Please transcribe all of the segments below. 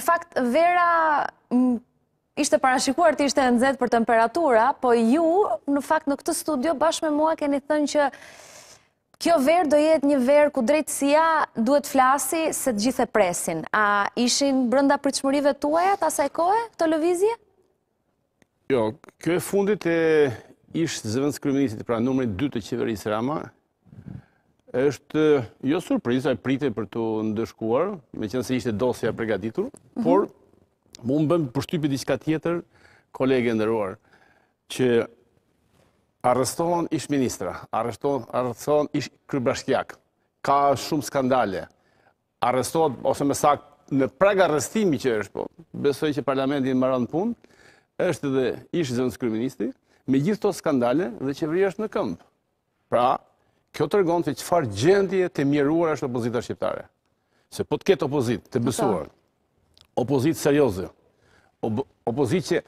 Në fakt, vera ishte parashikuar të ishte nëzet për temperatura, po ju në fakt në këtë studio bashkë me mua keni thënë që kjo verë do jetë një verë ku drejtësia duhet flasi se të gjithë e presin. A ishin brënda pritëshmërive tuaja të asaj kohë të lëvizje? Jo, kjo e fundit e ishtë zëvëndës kriministit, pra numërit 2 të qeverisë Rama, është jo surpriza, prite për të ndëshkuar, me qënë se ishte dosja pregatitur, mhm. por mu më bëmë përshtypi diska tjetër kolege ndërruar, që arrestohon ish ministra, arrestohon ish krybashkjak, ka shumë skandale, arrestohon, ose me sakë, në praga arrestimi që është, po, besoj që parlamentin më rëndë punë, është dhe ish zëndës kryministri, me gjithë to skandale dhe qeveria është në këmpë. Pra, Kjo të rëgonë të qëfar gjendje të mjeruar është opozita shqiptare. Se po të ketë opozit të po besuar, opozit seriozë, opozit që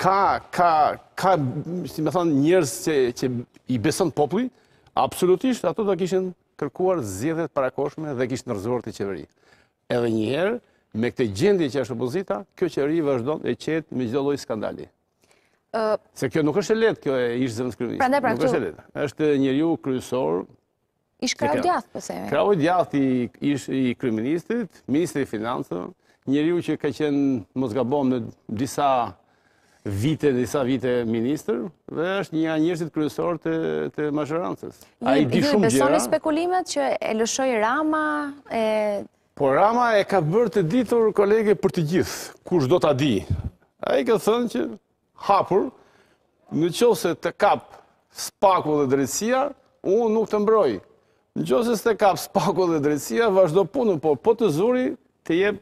ka, ka, ka, si me thonë, njërës që, që i besën popli, absolutisht ato të kishën kërkuar zjedhet parakoshme dhe kishë nërzuar të qeveri. Edhe njëherë, me këte gjendje që është opozita, kjo qeveri vazhdo e qetë me gjdo loj skandali. Se kjo nuk është e letë, kjo e ishë zëndës kryminist. Pra ndaj pra këtu. Nuk është e letë. është njëriu kryusor. Ishë kravë djathë, pësejme. Po kravë djathë i, ish, i kryministit, ministri i financëve, njëriu që ka qenë mëzgabon në disa vite, në disa vite minister, dhe është një njërësit kryusor të, të mazherancës. A i di shumë gjera. e spekulimet që e lëshoj Rama, e... Por Rama e ka bërë të ditur kolege për të gjithë, kush do të adi. A i ka thënë që hapur, në qovë të kapë spaku dhe drejtsia, unë nuk të mbroj. Në qovë se të kapë spaku dhe drejtsia, vazhdo punu, po po të zuri të jep,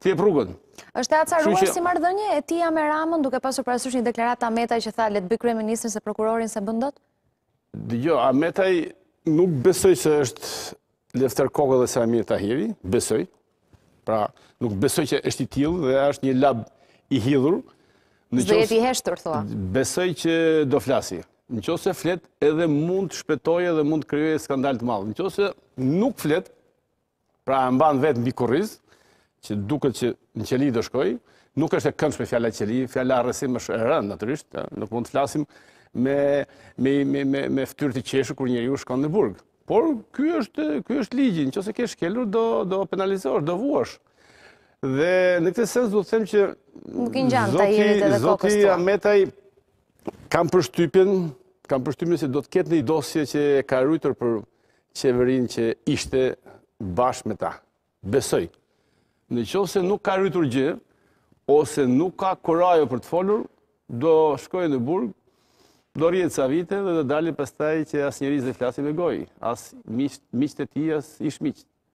të jep rrugën. Êshtë e si mardhënje e tia me ramën, duke pasur prasush një deklarat Ametaj që thalet bëkrujë ministrën se prokurorin se bëndot? Jo, Ametaj nuk besoj se është Lefter kogë dhe Samir Tahiri, besoj. Pra, nuk besoj që është i tilë dhe është një labë i hidhur. Zdhjet i heshtur, thua. Besoj që do flasi. Në që se flet edhe mund të shpetoj edhe mund të kryoj skandal të malë. Në që se nuk flet, pra e mban vetë në bikurriz, që duke që në qëli do shkoj, nuk është e këndsh me fjalla qëli, fjalla rësim është rënd, naturisht, nuk mund të flasim me, me, me, me, ftyrë të qeshë kër njëri u shkonë në burg. Por, kjo është, kjo është ligjin, që se ke shkelur, do, do penalizosh, do vuash. Dhe në këtë sens do të them që Zoti Ametaj kam përshtypjen, kam përshtypjen se do të ketë një dosje që ka rrujtër për qeverin që ishte bashkë me ta. Besoj, në që ose nuk ka rrujtër gjë, ose nuk ka korajo për të folur, do shkojë në burg, do rjetë sa vite dhe do dalje pas që asë njëri zë flasin e gojë, asë miqët e ti, asë ishë miqët.